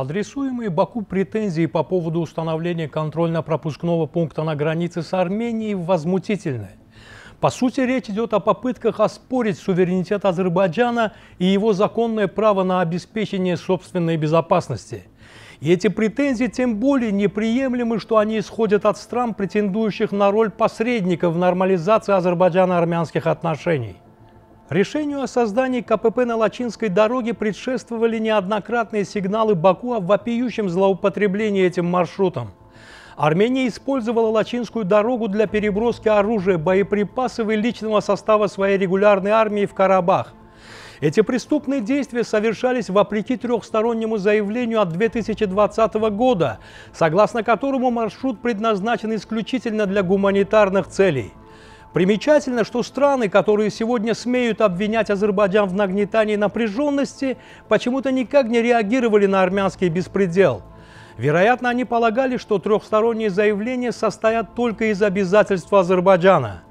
Адресуемые Баку претензии по поводу установления контрольно-пропускного пункта на границе с Арменией возмутительны. По сути, речь идет о попытках оспорить суверенитет Азербайджана и его законное право на обеспечение собственной безопасности. И эти претензии тем более неприемлемы, что они исходят от стран, претендующих на роль посредника в нормализации азербайджано-армянских отношений. Решению о создании КПП на Лачинской дороге предшествовали неоднократные сигналы Баку о вопиющем злоупотреблении этим маршрутом. Армения использовала Лачинскую дорогу для переброски оружия, боеприпасов и личного состава своей регулярной армии в Карабах. Эти преступные действия совершались вопреки трехстороннему заявлению от 2020 года, согласно которому маршрут предназначен исключительно для гуманитарных целей. Примечательно, что страны, которые сегодня смеют обвинять Азербайджан в нагнетании напряженности, почему-то никак не реагировали на армянский беспредел. Вероятно, они полагали, что трехсторонние заявления состоят только из обязательства Азербайджана.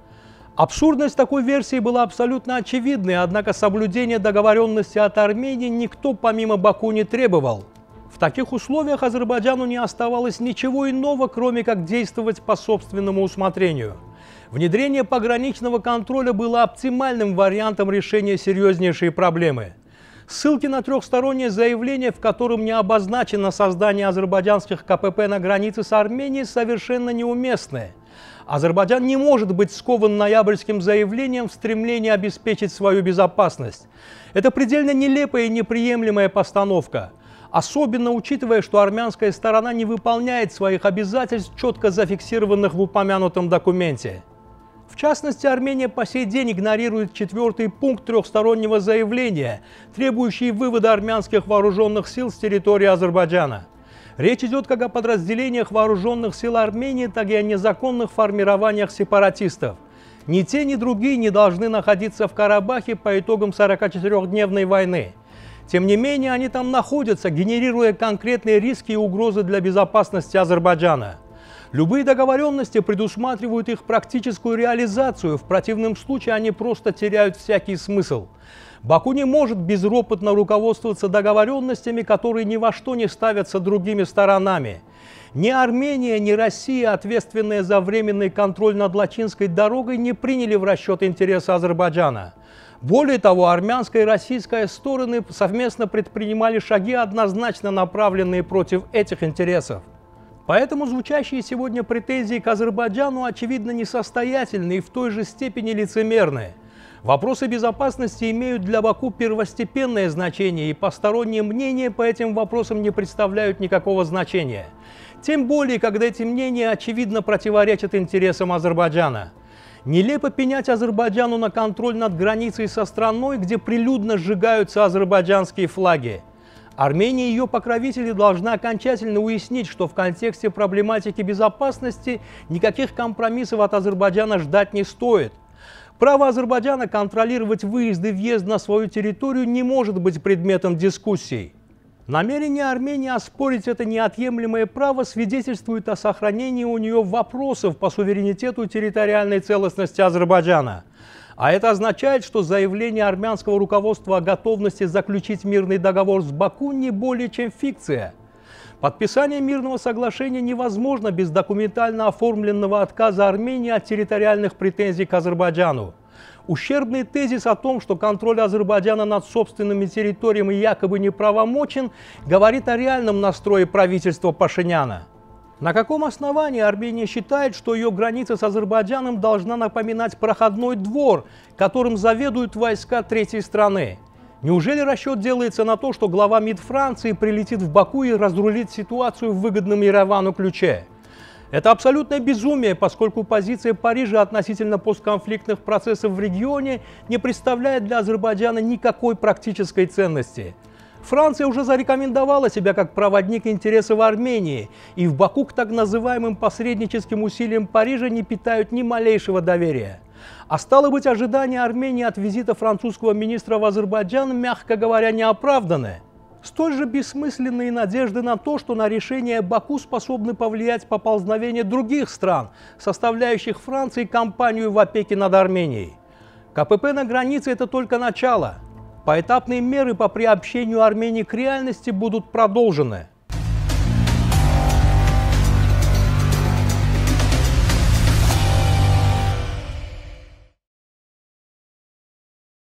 Абсурдность такой версии была абсолютно очевидной, однако соблюдение договоренности от Армении никто помимо Баку не требовал. В таких условиях Азербайджану не оставалось ничего иного, кроме как действовать по собственному усмотрению – Внедрение пограничного контроля было оптимальным вариантом решения серьезнейшей проблемы. Ссылки на трехстороннее заявление, в котором не обозначено создание азербайджанских КПП на границе с Арменией, совершенно неуместны. Азербайджан не может быть скован ноябрьским заявлением в стремлении обеспечить свою безопасность. Это предельно нелепая и неприемлемая постановка. Особенно учитывая, что армянская сторона не выполняет своих обязательств, четко зафиксированных в упомянутом документе. В частности, Армения по сей день игнорирует четвертый пункт трехстороннего заявления, требующий вывода армянских вооруженных сил с территории Азербайджана. Речь идет как о подразделениях вооруженных сил Армении, так и о незаконных формированиях сепаратистов. Ни те, ни другие не должны находиться в Карабахе по итогам 44-дневной войны. Тем не менее, они там находятся, генерируя конкретные риски и угрозы для безопасности Азербайджана. Любые договоренности предусматривают их практическую реализацию, в противном случае они просто теряют всякий смысл. Баку не может безропотно руководствоваться договоренностями, которые ни во что не ставятся другими сторонами. Ни Армения, ни Россия, ответственные за временный контроль над Лачинской дорогой, не приняли в расчет интересы Азербайджана. Более того, армянская и российская стороны совместно предпринимали шаги, однозначно направленные против этих интересов. Поэтому звучащие сегодня претензии к Азербайджану очевидно несостоятельны и в той же степени лицемерны. Вопросы безопасности имеют для Баку первостепенное значение, и посторонние мнения по этим вопросам не представляют никакого значения. Тем более, когда эти мнения очевидно противоречат интересам Азербайджана. Нелепо пенять Азербайджану на контроль над границей со страной, где прилюдно сжигаются азербайджанские флаги. Армения и ее покровители должны окончательно уяснить, что в контексте проблематики безопасности никаких компромиссов от Азербайджана ждать не стоит. Право Азербайджана контролировать выезд и въезд на свою территорию не может быть предметом дискуссий. Намерение Армении оспорить это неотъемлемое право свидетельствует о сохранении у нее вопросов по суверенитету и территориальной целостности Азербайджана. А это означает, что заявление армянского руководства о готовности заключить мирный договор с Баку не более чем фикция. Подписание мирного соглашения невозможно без документально оформленного отказа Армении от территориальных претензий к Азербайджану. Ущербный тезис о том, что контроль Азербайджана над собственными территориями якобы неправомочен, говорит о реальном настрое правительства Пашиняна. На каком основании Армения считает, что ее граница с Азербайджаном должна напоминать проходной двор, которым заведуют войска третьей страны? Неужели расчет делается на то, что глава МИД Франции прилетит в Баку и разрулит ситуацию в выгодном Еревану ключе? Это абсолютное безумие, поскольку позиция Парижа относительно постконфликтных процессов в регионе не представляет для Азербайджана никакой практической ценности – Франция уже зарекомендовала себя как проводник интересов Армении, и в Баку к так называемым посредническим усилиям Парижа не питают ни малейшего доверия. А стало быть, ожидания Армении от визита французского министра в Азербайджан, мягко говоря, неоправданы. Столь же бессмысленные надежды на то, что на решение Баку способны повлиять поползновение других стран, составляющих Франции компанию в опеке над Арменией. КПП на границе – это только начало – Поэтапные меры по приобщению Армении к реальности будут продолжены.